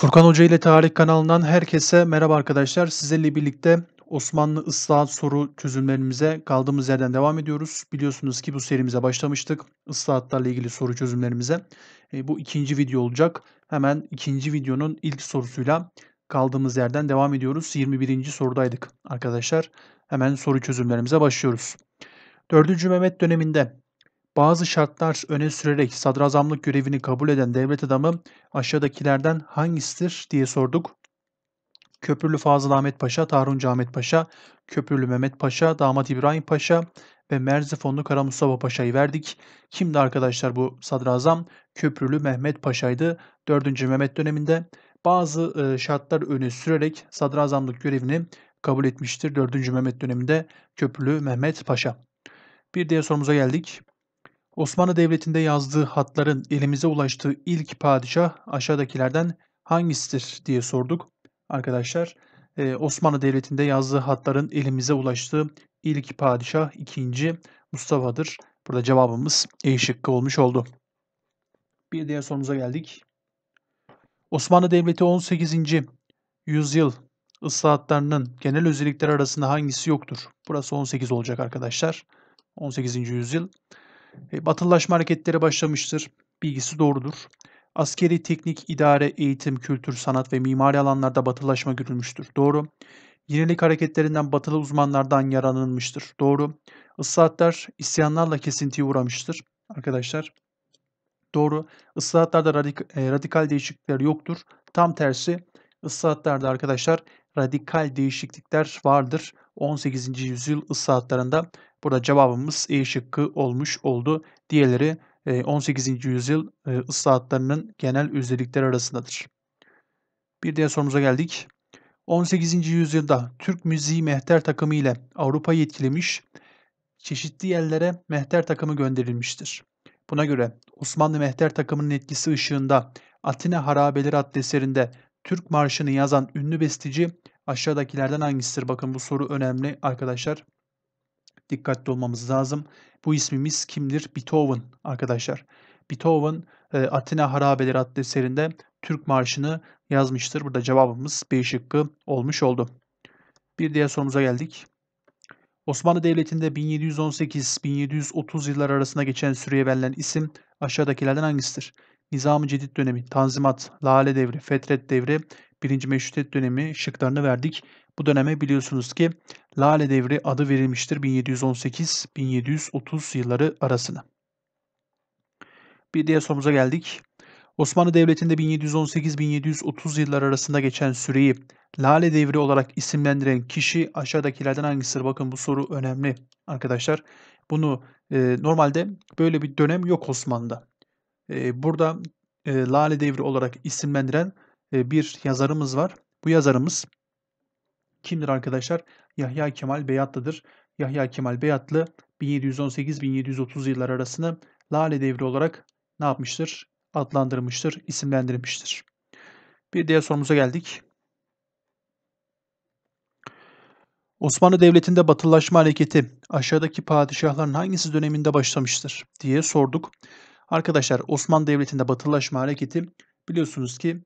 Furkan Hoca ile Tarih kanalından herkese merhaba arkadaşlar. Sizlerle birlikte Osmanlı ıslahat soru çözümlerimize kaldığımız yerden devam ediyoruz. Biliyorsunuz ki bu serimize başlamıştık. Islahatlarla ilgili soru çözümlerimize. E, bu ikinci video olacak. Hemen ikinci videonun ilk sorusuyla kaldığımız yerden devam ediyoruz. 21. sorudaydık arkadaşlar. Hemen soru çözümlerimize başlıyoruz. 4. Mehmet döneminde bazı şartlar öne sürerek sadrazamlık görevini kabul eden devlet adamı aşağıdakilerden hangisidir diye sorduk. Köprülü Fazıl Ahmet Paşa, Tarhuncu Ahmet Paşa, Köprülü Mehmet Paşa, Damat İbrahim Paşa ve Merzifonlu Kara Mustafa Paşa'yı verdik. Kimdi arkadaşlar bu sadrazam? Köprülü Mehmet Paşa'ydı 4. Mehmet döneminde. Bazı e, şartlar öne sürerek sadrazamlık görevini kabul etmiştir 4. Mehmet döneminde Köprülü Mehmet Paşa. Bir diğer sorumuza geldik. Osmanlı Devleti'nde yazdığı hatların elimize ulaştığı ilk padişah aşağıdakilerden hangisidir diye sorduk. Arkadaşlar e, Osmanlı Devleti'nde yazdığı hatların elimize ulaştığı ilk padişah ikinci Mustafa'dır. Burada cevabımız E şıkkı olmuş oldu. Bir diğer sorumuza geldik. Osmanlı Devleti 18. yüzyıl ıslahatlarının genel özellikleri arasında hangisi yoktur? Burası 18 olacak arkadaşlar. 18. yüzyıl. E, batılılaşma hareketleri başlamıştır. Bilgisi doğrudur. Askeri, teknik, idare, eğitim, kültür, sanat ve mimari alanlarda batılılaşma görülmüştür. Doğru. Yenilik hareketlerinden batılı uzmanlardan yararlanılmıştır. Doğru. Islahatlar isyanlarla kesintiye uğramıştır. Arkadaşlar doğru. Islahatlarda radik e, radikal değişiklikler yoktur. Tam tersi ıslahatlarda arkadaşlar radikal değişiklikler vardır. 18. yüzyıl ıslahatlarında burada cevabımız E şıkkı olmuş oldu. Diğerleri 18. E, yüzyıl e, ıslahatlarının genel özellikleri arasındadır. Bir diğer sorumuza geldik. 18. yüzyılda Türk müziği mehter takımı ile Avrupa yetkilemiş, çeşitli yerlere mehter takımı gönderilmiştir. Buna göre Osmanlı mehter takımının etkisi ışığında Atina Harabeleri adlı eserinde Türk marşını yazan ünlü besteci Aşağıdakilerden hangisidir? Bakın bu soru önemli arkadaşlar. Dikkatli olmamız lazım. Bu ismimiz kimdir? Beethoven arkadaşlar. Beethoven e, Atina Harabeleri adlı eserinde Türk Marşı'nı yazmıştır. Burada cevabımız B şıkkı olmuş oldu. Bir diğer sorumuza geldik. Osmanlı Devleti'nde 1718-1730 yıllar arasında geçen süreye verilen isim aşağıdakilerden hangisidir? Nizam-ı Cedid dönemi, Tanzimat, Lale devri, Fetret devri, Birinci Meşrutiyet dönemi şıklarını verdik. Bu döneme biliyorsunuz ki Lale Devri adı verilmiştir 1718-1730 yılları arasına. Bir diğer sorumuza geldik. Osmanlı Devleti'nde 1718-1730 yılları arasında geçen süreyi Lale Devri olarak isimlendiren kişi aşağıdakilerden hangisidir? Bakın bu soru önemli arkadaşlar. Bunu e, normalde böyle bir dönem yok Osmanlı'da. E, burada e, Lale Devri olarak isimlendiren e, bir yazarımız var. Bu yazarımız kimdir arkadaşlar? Yahya Kemal Beyatlı'dır. Yahya Kemal Beyatlı 1718-1730 yılları arasını Lale Devri olarak ne yapmıştır? Adlandırmıştır, isimlendirmiştir. Bir diğer sorumuza geldik. Osmanlı Devleti'nde batılılaşma hareketi aşağıdaki padişahların hangisi döneminde başlamıştır diye sorduk. Arkadaşlar Osmanlı Devleti'nde batılılaşma hareketi biliyorsunuz ki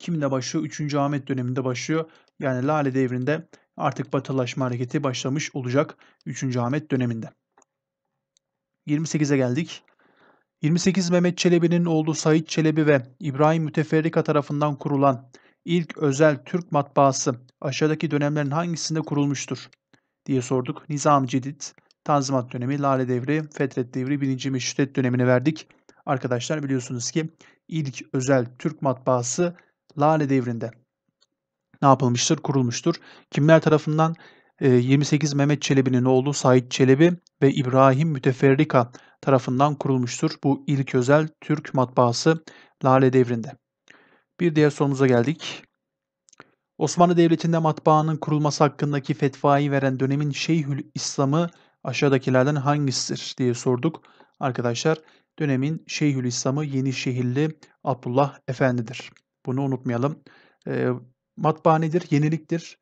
Kimle başlıyor? 3. Ahmet döneminde başlıyor. Yani Lale devrinde artık batılaşma hareketi başlamış olacak 3. Ahmet döneminde. 28'e geldik. 28 Mehmet Çelebi'nin oğlu Said Çelebi ve İbrahim Müteferrika tarafından kurulan ilk özel Türk matbaası aşağıdaki dönemlerin hangisinde kurulmuştur diye sorduk. Nizam Cedid, Tanzimat dönemi, Lale devri, Fetret devri, 1. Meşrutiyet dönemini verdik. Arkadaşlar biliyorsunuz ki ilk özel Türk matbaası Lale devrinde ne yapılmıştır? Kurulmuştur. Kimler tarafından? 28 ee, Mehmet Çelebi'nin oğlu Said Çelebi ve İbrahim Müteferrika tarafından kurulmuştur. Bu ilk özel Türk matbaası Lale devrinde. Bir diğer sorumuza geldik. Osmanlı Devleti'nde matbaanın kurulması hakkındaki fetvayı veren dönemin Şeyhül İslam'ı aşağıdakilerden hangisidir diye sorduk. Arkadaşlar dönemin Şeyhül İslam'ı Yenişehirli Abdullah Efendi'dir. Bunu unutmayalım. E, matbaa Yeniliktir.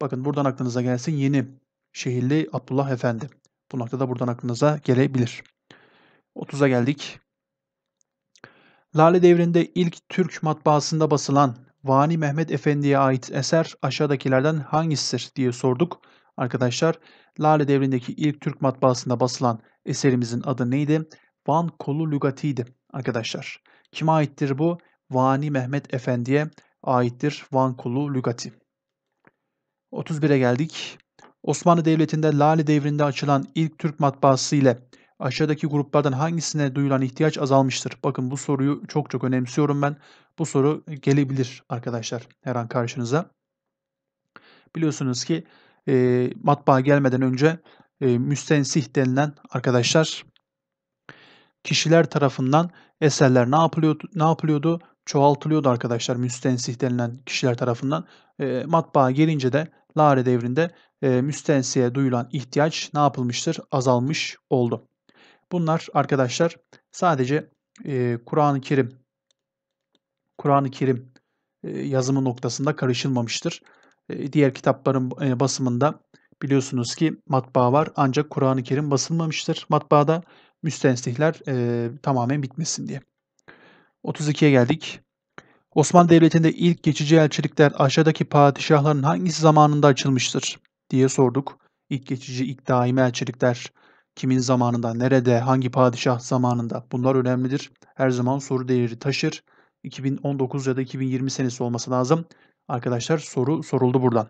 Bakın buradan aklınıza gelsin yeni şehirli Abdullah Efendi. Bu noktada buradan aklınıza gelebilir. 30'a geldik. Lale devrinde ilk Türk matbaasında basılan Vani Mehmet Efendi'ye ait eser aşağıdakilerden hangisidir diye sorduk. Arkadaşlar Lale devrindeki ilk Türk matbaasında basılan eserimizin adı neydi? Van Kolu Lugatiydi. arkadaşlar. Kime aittir bu? Vani Mehmet Efendi'ye aittir Van kulu lügati. 31'e geldik. Osmanlı Devleti'nde Lale devrinde açılan ilk Türk matbaası ile aşağıdaki gruplardan hangisine duyulan ihtiyaç azalmıştır? Bakın bu soruyu çok çok önemsiyorum ben. Bu soru gelebilir arkadaşlar her an karşınıza. Biliyorsunuz ki e, matbaa gelmeden önce e, müstensih denilen arkadaşlar kişiler tarafından eserler ne yapılıyordu? Ne yapılıyordu? çoğaltılıyordu arkadaşlar müstensih denilen kişiler tarafından. E, matbaa gelince de Lare devrinde e, müstensiye duyulan ihtiyaç ne yapılmıştır? Azalmış oldu. Bunlar arkadaşlar sadece e, Kur'an-ı Kerim Kur'an-ı Kerim e, yazımı noktasında karışılmamıştır. E, diğer kitapların e, basımında biliyorsunuz ki matbaa var ancak Kur'an-ı Kerim basılmamıştır matbaada müstensihler e, tamamen bitmesin diye. 32'ye geldik. Osmanlı Devleti'nde ilk geçici elçilikler aşağıdaki padişahların hangisi zamanında açılmıştır diye sorduk. İlk geçici, ilk daimi elçilikler kimin zamanında, nerede, hangi padişah zamanında bunlar önemlidir. Her zaman soru değeri taşır. 2019 ya da 2020 senesi olması lazım. Arkadaşlar soru soruldu buradan.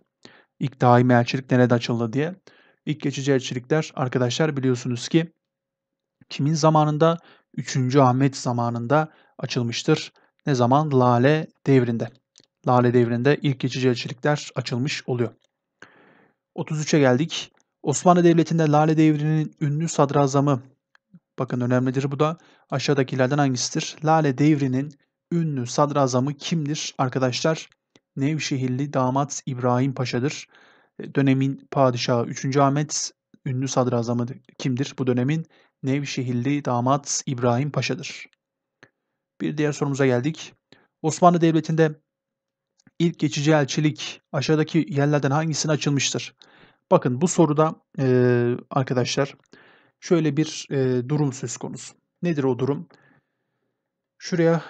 İlk daimi elçilik nerede açıldı diye. İlk geçici elçilikler arkadaşlar biliyorsunuz ki kimin zamanında? 3. Ahmet zamanında açılmıştır. Ne zaman? Lale devrinde. Lale devrinde ilk geçici elçilikler açılmış oluyor. 33'e geldik. Osmanlı Devleti'nde Lale Devri'nin ünlü sadrazamı, bakın önemlidir bu da, aşağıdakilerden hangisidir? Lale Devri'nin ünlü sadrazamı kimdir arkadaşlar? Nevşehirli damat İbrahim Paşa'dır. E, dönemin padişahı 3. Ahmet ünlü sadrazamı kimdir? Bu dönemin Nevşehirli damat İbrahim Paşa'dır. Bir diğer sorumuza geldik. Osmanlı Devleti'nde ilk geçici elçilik aşağıdaki yerlerden hangisine açılmıştır? Bakın bu soruda e, arkadaşlar şöyle bir e, durum söz konusu. Nedir o durum? Şuraya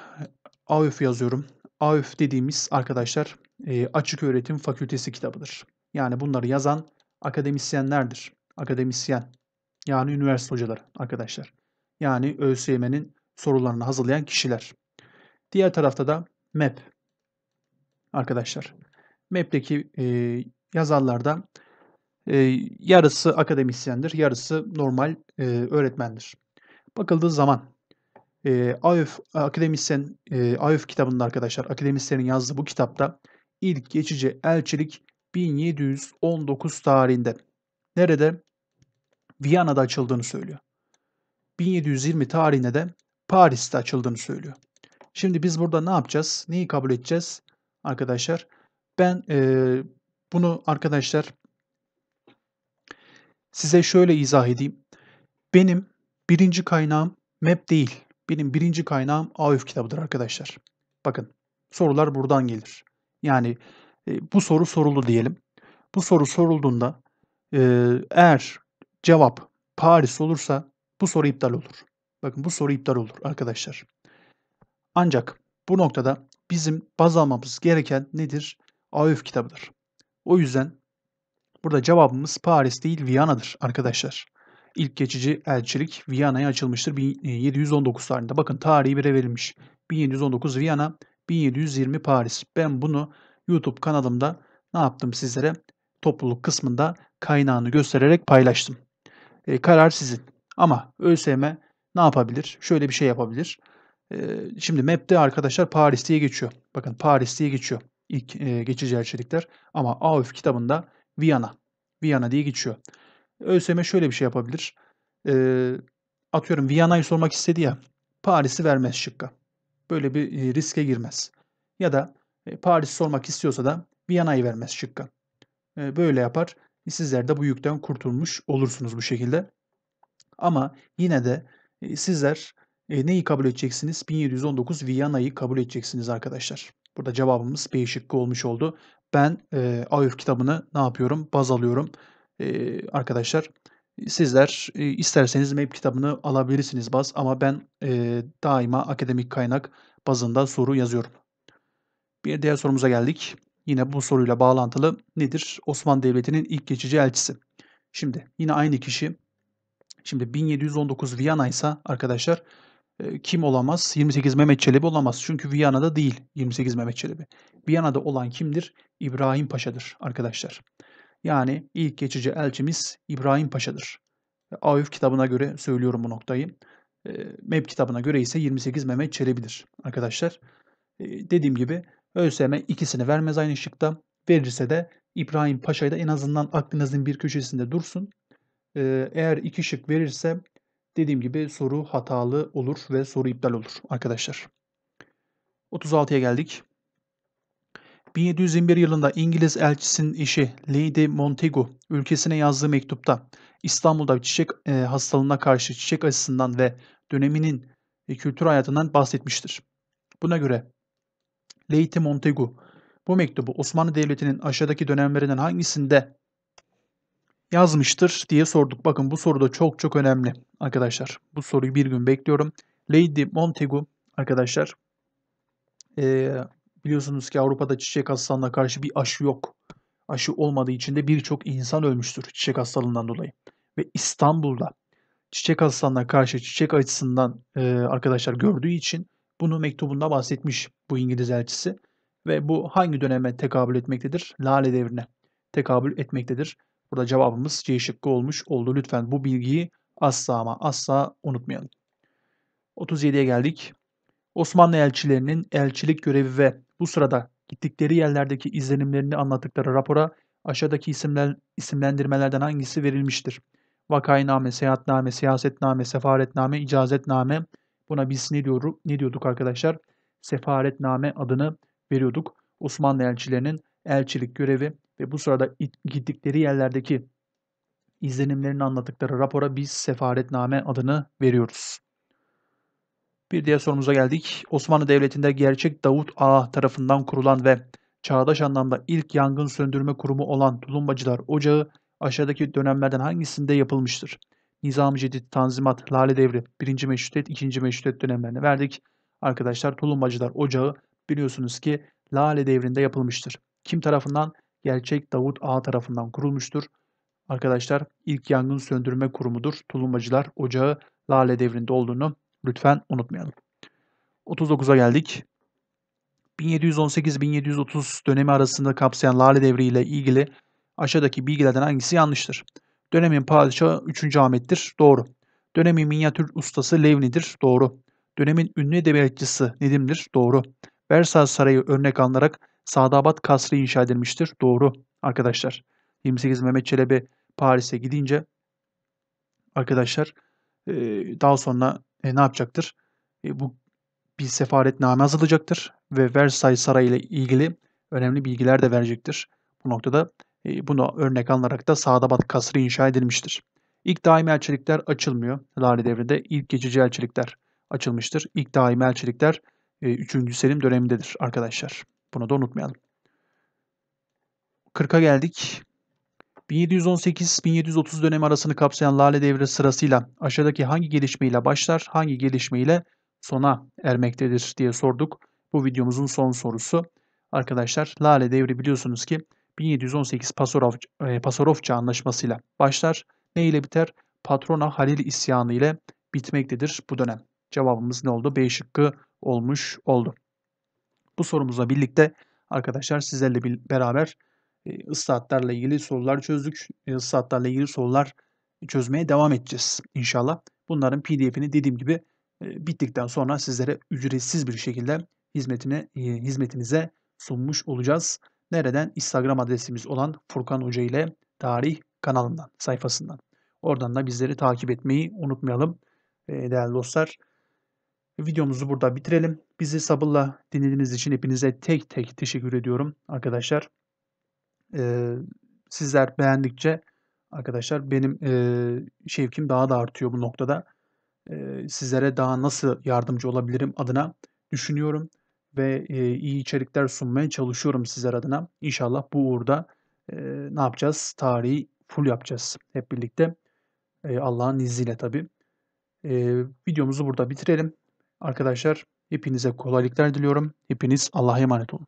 AÖF yazıyorum. AÖF dediğimiz arkadaşlar e, Açık Öğretim Fakültesi kitabıdır. Yani bunları yazan akademisyenlerdir. Akademisyen yani üniversite hocaları arkadaşlar. Yani ÖSYM'nin sorularını hazırlayan kişiler. Diğer tarafta da Mep. arkadaşlar. Map'teki e, yazarlarda e, yarısı akademisyendir, yarısı normal e, öğretmendir. Bakıldığı zaman e, AÖF akademisyen e, AÖF kitabında arkadaşlar akademisyenin yazdığı bu kitapta ilk geçici elçilik 1719 tarihinde nerede Viyana'da açıldığını söylüyor. 1720 tarihinde de Paris'te açıldığını söylüyor. Şimdi biz burada ne yapacağız? Neyi kabul edeceğiz arkadaşlar? Ben e, bunu arkadaşlar size şöyle izah edeyim. Benim birinci kaynağım map değil. Benim birinci kaynağım AÜF kitabıdır arkadaşlar. Bakın sorular buradan gelir. Yani e, bu soru soruldu diyelim. Bu soru sorulduğunda e, eğer cevap Paris olursa bu soru iptal olur. Bakın bu soru iptal olur arkadaşlar. Ancak bu noktada bizim baz almamız gereken nedir? AÖF kitabıdır. O yüzden burada cevabımız Paris değil Viyana'dır arkadaşlar. İlk geçici elçilik Viyana'ya açılmıştır 1719 e, tarihinde. Bakın tarihi bire verilmiş. 1719 Viyana, 1720 Paris. Ben bunu YouTube kanalımda ne yaptım sizlere? Topluluk kısmında kaynağını göstererek paylaştım. E, karar sizin. Ama ÖSM'e ne yapabilir? Şöyle bir şey yapabilir. E, şimdi map'te arkadaşlar Paris diye geçiyor. Bakın Paris diye geçiyor İlk e, geçici elçilikler. Ama AUF kitabında Viyana. Viyana diye geçiyor. ÖSYM şöyle bir şey yapabilir. E, atıyorum Viyana'yı sormak istedi ya. Paris'i vermez şıkka. Böyle bir riske girmez. Ya da e, Paris sormak istiyorsa da Viyana'yı vermez şıkka. E, böyle yapar. Sizler de bu yükten kurtulmuş olursunuz bu şekilde. Ama yine de sizler neyi kabul edeceksiniz? 1719 Viyana'yı kabul edeceksiniz arkadaşlar. Burada cevabımız B şıkkı olmuş oldu. Ben e, AÜF kitabını ne yapıyorum? Baz alıyorum. E, arkadaşlar sizler e, isterseniz MEP kitabını alabilirsiniz baz ama ben e, daima akademik kaynak bazında soru yazıyorum. Bir diğer sorumuza geldik. Yine bu soruyla bağlantılı nedir? Osmanlı Devleti'nin ilk geçici elçisi. Şimdi yine aynı kişi Şimdi 1719 Viyana ise arkadaşlar e, kim olamaz? 28 Mehmet Çelebi olamaz. Çünkü Viyana'da değil 28 Mehmet Çelebi. Viyana'da olan kimdir? İbrahim Paşa'dır arkadaşlar. Yani ilk geçici elçimiz İbrahim Paşa'dır. E, Avif kitabına göre söylüyorum bu noktayı. E, MEP kitabına göre ise 28 Mehmet Çelebi'dir arkadaşlar. E, dediğim gibi ÖSYM ikisini vermez aynı şıkta. Verirse de İbrahim Paşa'yı da en azından aklınızın bir köşesinde dursun. Eğer iki şık verirse dediğim gibi soru hatalı olur ve soru iptal olur arkadaşlar. 36'ya geldik. 1721 yılında İngiliz elçisinin eşi Lady Montagu ülkesine yazdığı mektupta İstanbul'da çiçek hastalığına karşı çiçek aşısından ve döneminin e, kültür hayatından bahsetmiştir. Buna göre Lady Montagu bu mektubu Osmanlı Devleti'nin aşağıdaki dönemlerinden hangisinde yazmıştır diye sorduk. Bakın bu soru da çok çok önemli arkadaşlar. Bu soruyu bir gün bekliyorum. Lady Montagu arkadaşlar e, biliyorsunuz ki Avrupa'da çiçek hastalığına karşı bir aşı yok. Aşı olmadığı için de birçok insan ölmüştür çiçek hastalığından dolayı. Ve İstanbul'da çiçek hastalığına karşı çiçek açısından e, arkadaşlar gördüğü için bunu mektubunda bahsetmiş bu İngiliz elçisi. Ve bu hangi döneme tekabül etmektedir? Lale devrine tekabül etmektedir. Burada cevabımız C şıkkı olmuş oldu. Lütfen bu bilgiyi asla ama asla unutmayalım. 37'ye geldik. Osmanlı elçilerinin elçilik görevi ve bu sırada gittikleri yerlerdeki izlenimlerini anlattıkları rapora aşağıdaki isimler, isimlendirmelerden hangisi verilmiştir? Vakainame, seyahatname, siyasetname, sefaretname, icazetname. Buna biz ne, diyor, ne diyorduk arkadaşlar? Sefaretname adını veriyorduk. Osmanlı elçilerinin elçilik görevi ve bu sırada gittikleri yerlerdeki izlenimlerini anlattıkları rapora biz sefaretname adını veriyoruz. Bir diğer sorumuza geldik. Osmanlı Devleti'nde gerçek Davut Ağa tarafından kurulan ve çağdaş anlamda ilk yangın söndürme kurumu olan Tulumbacılar Ocağı aşağıdaki dönemlerden hangisinde yapılmıştır? Nizam-ı Cedid, Tanzimat, Lale Devri, 1. Meşrutiyet, 2. Meşrutiyet dönemlerini verdik. Arkadaşlar Tulumbacılar Ocağı biliyorsunuz ki Lale Devri'nde yapılmıştır. Kim tarafından? Gerçek Davut Ağa tarafından kurulmuştur. Arkadaşlar ilk yangın söndürme kurumudur. Tulumbacılar ocağı Lale Devri'nde olduğunu lütfen unutmayalım. 39'a geldik. 1718-1730 dönemi arasında kapsayan Lale Devri ile ilgili aşağıdaki bilgilerden hangisi yanlıştır? Dönemin padişahı 3. Ahmet'tir. Doğru. Dönemin minyatür ustası Levni'dir. Doğru. Dönemin ünlü edebiyatçısı Nedim'dir. Doğru. Versailles Sarayı örnek alınarak Sadabat Kasrı inşa edilmiştir. Doğru arkadaşlar. 28 Mehmet Çelebi Paris'e gidince arkadaşlar e, daha sonra e, ne yapacaktır? E, bu bir sefaretname hazırlayacaktır ve Versailles Sarayı ile ilgili önemli bilgiler de verecektir. Bu noktada bunu örnek alarak da Sadabat Kasrı inşa edilmiştir. İlk daimi elçilikler açılmıyor. Lale devrinde ilk geçici elçilikler açılmıştır. İlk daimi elçilikler 3. Selim dönemindedir arkadaşlar. Bunu da unutmayalım. 40'a geldik. 1718-1730 dönemi arasını kapsayan Lale Devri sırasıyla aşağıdaki hangi gelişmeyle başlar, hangi gelişmeyle sona ermektedir diye sorduk. Bu videomuzun son sorusu. Arkadaşlar Lale Devri biliyorsunuz ki 1718 Pasarov, Pasarofça anlaşmasıyla başlar. Ne ile biter? Patrona Halil isyanı ile bitmektedir bu dönem. Cevabımız ne oldu? B şıkkı olmuş oldu. Bu sorumuzla birlikte arkadaşlar sizlerle bir, beraber e, ıslahatlarla ilgili sorular çözdük. E, ıslahatlarla ilgili sorular çözmeye devam edeceğiz inşallah. Bunların pdf'ini dediğim gibi e, bittikten sonra sizlere ücretsiz bir şekilde hizmetine, hizmetinize sunmuş olacağız. Nereden? Instagram adresimiz olan Furkan Hoca ile tarih kanalından, sayfasından. Oradan da bizleri takip etmeyi unutmayalım değerli dostlar. Videomuzu burada bitirelim. Bizi sabırla dinlediğiniz için hepinize tek tek teşekkür ediyorum arkadaşlar. Ee, sizler beğendikçe arkadaşlar benim e, şevkim daha da artıyor bu noktada. E, sizlere daha nasıl yardımcı olabilirim adına düşünüyorum ve e, iyi içerikler sunmaya çalışıyorum sizler adına. İnşallah bu uğurda e, ne yapacağız? Tarihi full yapacağız hep birlikte. E, Allah'ın izniyle tabii. E, videomuzu burada bitirelim. Arkadaşlar hepinize kolaylıklar diliyorum. Hepiniz Allah'a emanet olun.